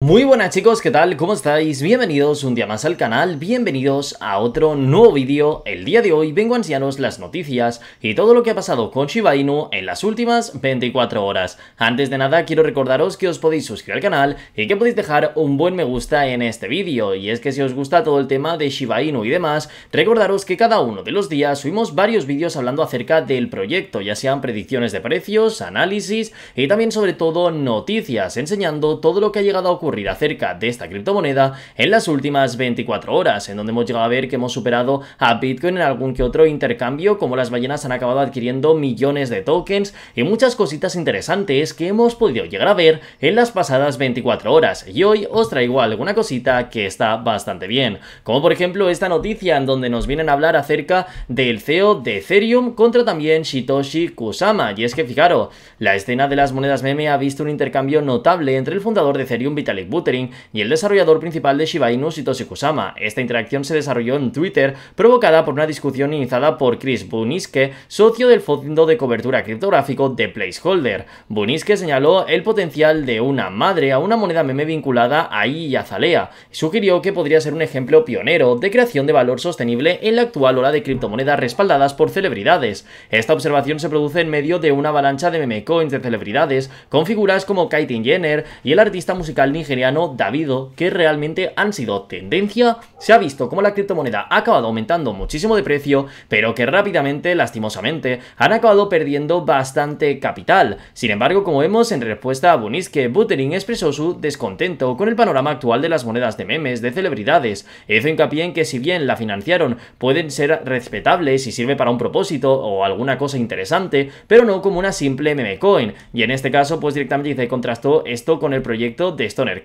Muy buenas chicos, ¿qué tal? ¿Cómo estáis? Bienvenidos un día más al canal, bienvenidos a otro nuevo vídeo. El día de hoy vengo a enseñaros las noticias y todo lo que ha pasado con Shiba Inu en las últimas 24 horas. Antes de nada quiero recordaros que os podéis suscribir al canal y que podéis dejar un buen me gusta en este vídeo. Y es que si os gusta todo el tema de Shiba Inu y demás, recordaros que cada uno de los días subimos varios vídeos hablando acerca del proyecto, ya sean predicciones de precios, análisis y también sobre todo noticias, enseñando todo lo que ha llegado a ocurrir acerca de esta criptomoneda en las últimas 24 horas, en donde hemos llegado a ver que hemos superado a Bitcoin en algún que otro intercambio, como las ballenas han acabado adquiriendo millones de tokens y muchas cositas interesantes que hemos podido llegar a ver en las pasadas 24 horas. Y hoy os traigo alguna cosita que está bastante bien, como por ejemplo esta noticia en donde nos vienen a hablar acerca del CEO de Ethereum contra también Shitoshi Kusama. Y es que fijaros, la escena de las monedas meme ha visto un intercambio notable entre el fundador de Ethereum, Vital buttering y el desarrollador principal de Shiba Inu Satoshi Kusama. Esta interacción se desarrolló en Twitter, provocada por una discusión iniciada por Chris Buniske, socio del fondo de cobertura criptográfico de Placeholder. Buniske señaló el potencial de una madre a una moneda meme vinculada a I y Azalea, y sugirió que podría ser un ejemplo pionero de creación de valor sostenible en la actual ola de criptomonedas respaldadas por celebridades. Esta observación se produce en medio de una avalancha de meme coins de celebridades con figuras como Kaitin Jenner y el artista musical Nick nigeriano Davido que realmente han sido tendencia. Se ha visto como la criptomoneda ha acabado aumentando muchísimo de precio, pero que rápidamente, lastimosamente, han acabado perdiendo bastante capital. Sin embargo, como vemos en respuesta a Buniske, Buterin expresó su descontento con el panorama actual de las monedas de memes de celebridades. Hizo hincapié en que si bien la financiaron, pueden ser respetables y sirve para un propósito o alguna cosa interesante, pero no como una simple meme coin. Y en este caso, pues directamente dice, contrastó esto con el proyecto de Stoner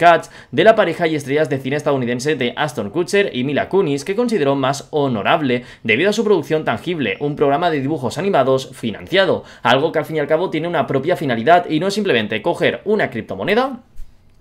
de la pareja y estrellas de cine estadounidense de Aston Kutcher y Mila Kunis, que consideró más honorable debido a su producción tangible, un programa de dibujos animados financiado, algo que al fin y al cabo tiene una propia finalidad y no es simplemente coger una criptomoneda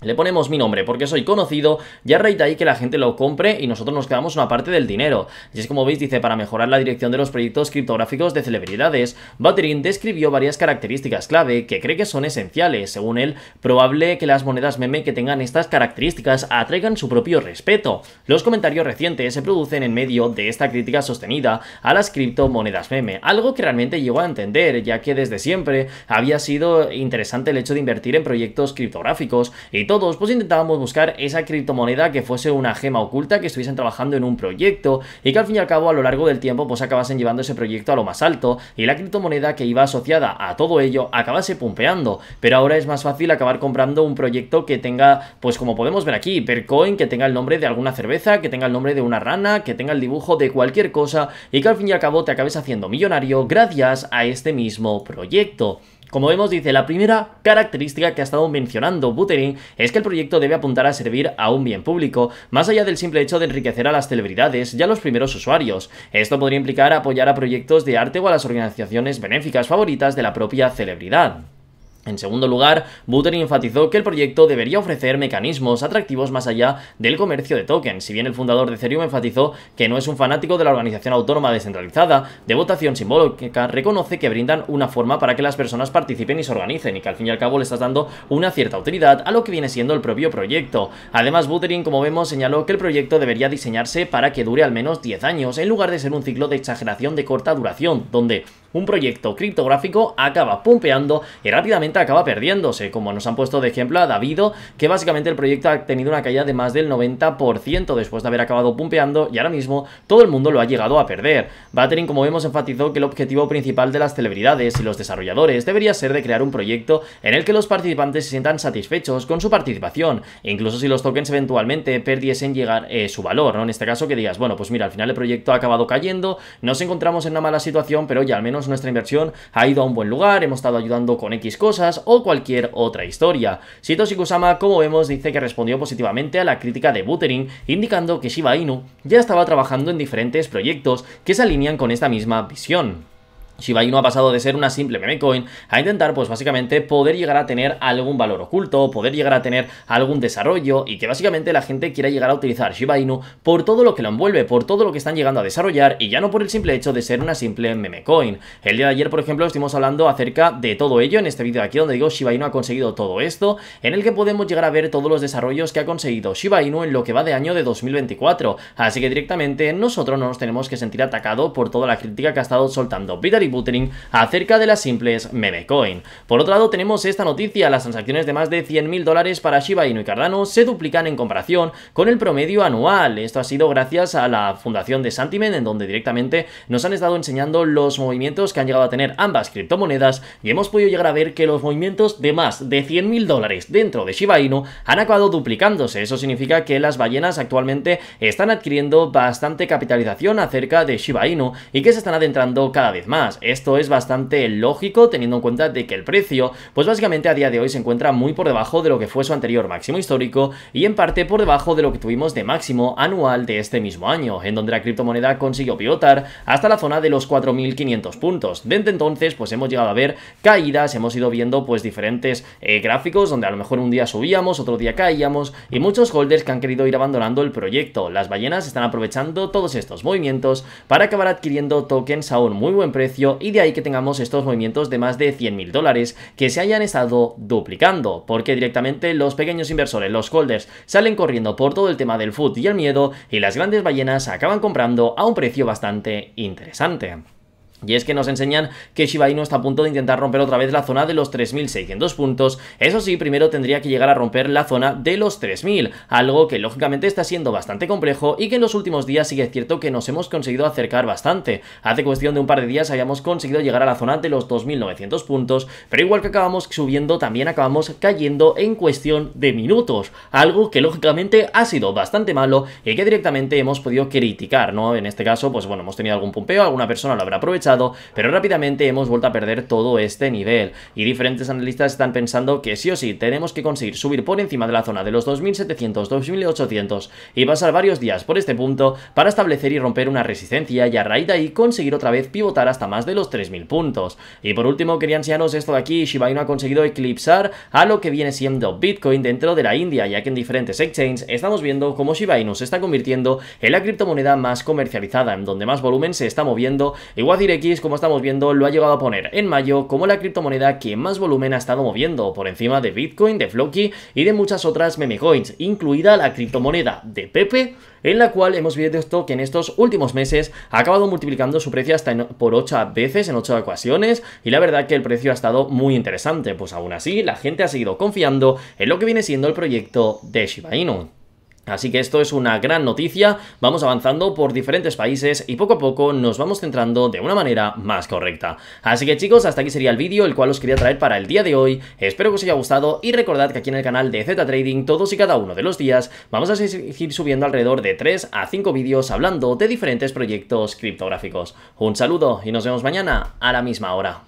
le ponemos mi nombre porque soy conocido, ya raíz ahí que la gente lo compre y nosotros nos quedamos una parte del dinero. Y es como veis dice, para mejorar la dirección de los proyectos criptográficos de celebridades, Buterin describió varias características clave que cree que son esenciales. Según él, probable que las monedas meme que tengan estas características atraigan su propio respeto. Los comentarios recientes se producen en medio de esta crítica sostenida a las criptomonedas meme, algo que realmente llegó a entender, ya que desde siempre había sido interesante el hecho de invertir en proyectos criptográficos y todos pues intentábamos buscar esa criptomoneda que fuese una gema oculta, que estuviesen trabajando en un proyecto y que al fin y al cabo a lo largo del tiempo pues acabasen llevando ese proyecto a lo más alto y la criptomoneda que iba asociada a todo ello acabase pumpeando. Pero ahora es más fácil acabar comprando un proyecto que tenga, pues como podemos ver aquí, Percoin, que tenga el nombre de alguna cerveza, que tenga el nombre de una rana, que tenga el dibujo de cualquier cosa y que al fin y al cabo te acabes haciendo millonario gracias a este mismo proyecto. Como vemos, dice, la primera característica que ha estado mencionando Buterin es que el proyecto debe apuntar a servir a un bien público, más allá del simple hecho de enriquecer a las celebridades y a los primeros usuarios. Esto podría implicar apoyar a proyectos de arte o a las organizaciones benéficas favoritas de la propia celebridad. En segundo lugar, Buterin enfatizó que el proyecto debería ofrecer mecanismos atractivos más allá del comercio de tokens, si bien el fundador de Ethereum enfatizó que no es un fanático de la organización autónoma descentralizada de votación simbólica, reconoce que brindan una forma para que las personas participen y se organicen y que al fin y al cabo le estás dando una cierta utilidad a lo que viene siendo el propio proyecto. Además, Buterin, como vemos, señaló que el proyecto debería diseñarse para que dure al menos 10 años, en lugar de ser un ciclo de exageración de corta duración, donde un proyecto criptográfico acaba pumpeando y rápidamente acaba perdiéndose, como nos han puesto de ejemplo a Davido, que básicamente el proyecto ha tenido una caída de más del 90% después de haber acabado pumpeando y ahora mismo todo el mundo lo ha llegado a perder. Battering, como vemos, enfatizó que el objetivo principal de las celebridades y los desarrolladores debería ser de crear un proyecto en el que los participantes se sientan satisfechos con su participación, incluso si los tokens eventualmente perdiesen llegar eh, su valor, ¿no? En este caso que digas, bueno, pues mira, al final el proyecto ha acabado cayendo, nos encontramos en una mala situación, pero ya al menos nuestra inversión ha ido a un buen lugar, hemos estado ayudando con X cosas o cualquier otra historia. Shito Shikusama, como vemos, dice que respondió positivamente a la crítica de Buterin, indicando que Shiba Inu ya estaba trabajando en diferentes proyectos que se alinean con esta misma visión. Shiba Inu ha pasado de ser una simple meme coin a intentar, pues básicamente, poder llegar a tener algún valor oculto, poder llegar a tener algún desarrollo y que básicamente la gente quiera llegar a utilizar Shiba Inu por todo lo que lo envuelve, por todo lo que están llegando a desarrollar y ya no por el simple hecho de ser una simple meme coin. El día de ayer, por ejemplo, estuvimos hablando acerca de todo ello en este vídeo de aquí donde digo Shiba Inu ha conseguido todo esto, en el que podemos llegar a ver todos los desarrollos que ha conseguido Shiba Inu en lo que va de año de 2024. Así que directamente nosotros no nos tenemos que sentir atacado por toda la crítica que ha estado soltando acerca de las simples coin. Por otro lado, tenemos esta noticia, las transacciones de más de 100.000 dólares para Shiba Inu y Cardano se duplican en comparación con el promedio anual. Esto ha sido gracias a la fundación de Santiment, en donde directamente nos han estado enseñando los movimientos que han llegado a tener ambas criptomonedas y hemos podido llegar a ver que los movimientos de más de 100.000 dólares dentro de Shiba Inu han acabado duplicándose. Eso significa que las ballenas actualmente están adquiriendo bastante capitalización acerca de Shiba Inu y que se están adentrando cada vez más. Esto es bastante lógico teniendo en cuenta de que el precio, pues básicamente a día de hoy se encuentra muy por debajo de lo que fue su anterior máximo histórico y en parte por debajo de lo que tuvimos de máximo anual de este mismo año, en donde la criptomoneda consiguió pivotar hasta la zona de los 4.500 puntos. Desde entonces pues hemos llegado a ver caídas, hemos ido viendo pues diferentes eh, gráficos donde a lo mejor un día subíamos, otro día caíamos y muchos holders que han querido ir abandonando el proyecto. Las ballenas están aprovechando todos estos movimientos para acabar adquiriendo tokens a un muy buen precio y de ahí que tengamos estos movimientos de más de 100.000 dólares que se hayan estado duplicando, porque directamente los pequeños inversores, los holders, salen corriendo por todo el tema del food y el miedo y las grandes ballenas acaban comprando a un precio bastante interesante. Y es que nos enseñan que Shiba no está a punto de intentar romper otra vez la zona de los 3.600 puntos. Eso sí, primero tendría que llegar a romper la zona de los 3.000, algo que lógicamente está siendo bastante complejo y que en los últimos días sigue es cierto que nos hemos conseguido acercar bastante. Hace cuestión de un par de días habíamos conseguido llegar a la zona de los 2.900 puntos, pero igual que acabamos subiendo, también acabamos cayendo en cuestión de minutos, algo que lógicamente ha sido bastante malo y que directamente hemos podido criticar, ¿no? En este caso, pues bueno, hemos tenido algún pumpeo, alguna persona lo habrá aprovechado pero rápidamente hemos vuelto a perder todo este nivel. Y diferentes analistas están pensando que sí o sí tenemos que conseguir subir por encima de la zona de los 2700, 2800 y pasar varios días por este punto para establecer y romper una resistencia y a raíz de ahí conseguir otra vez pivotar hasta más de los 3000 puntos. Y por último, querían ancianos, esto de aquí, Shiba Inu ha conseguido eclipsar a lo que viene siendo Bitcoin dentro de la India, ya que en diferentes exchanges estamos viendo cómo Shiba Inu se está convirtiendo en la criptomoneda más comercializada, en donde más volumen se está moviendo, igual direct como estamos viendo, lo ha llegado a poner en mayo como la criptomoneda que más volumen ha estado moviendo, por encima de Bitcoin, de Floki y de muchas otras memecoins, incluida la criptomoneda de Pepe, en la cual hemos visto que en estos últimos meses ha acabado multiplicando su precio hasta por 8 veces en 8 ocasiones y la verdad que el precio ha estado muy interesante, pues aún así la gente ha seguido confiando en lo que viene siendo el proyecto de Shiba Inu. Así que esto es una gran noticia, vamos avanzando por diferentes países y poco a poco nos vamos centrando de una manera más correcta. Así que chicos, hasta aquí sería el vídeo, el cual os quería traer para el día de hoy, espero que os haya gustado y recordad que aquí en el canal de Z Trading todos y cada uno de los días vamos a seguir subiendo alrededor de 3 a 5 vídeos hablando de diferentes proyectos criptográficos. Un saludo y nos vemos mañana a la misma hora.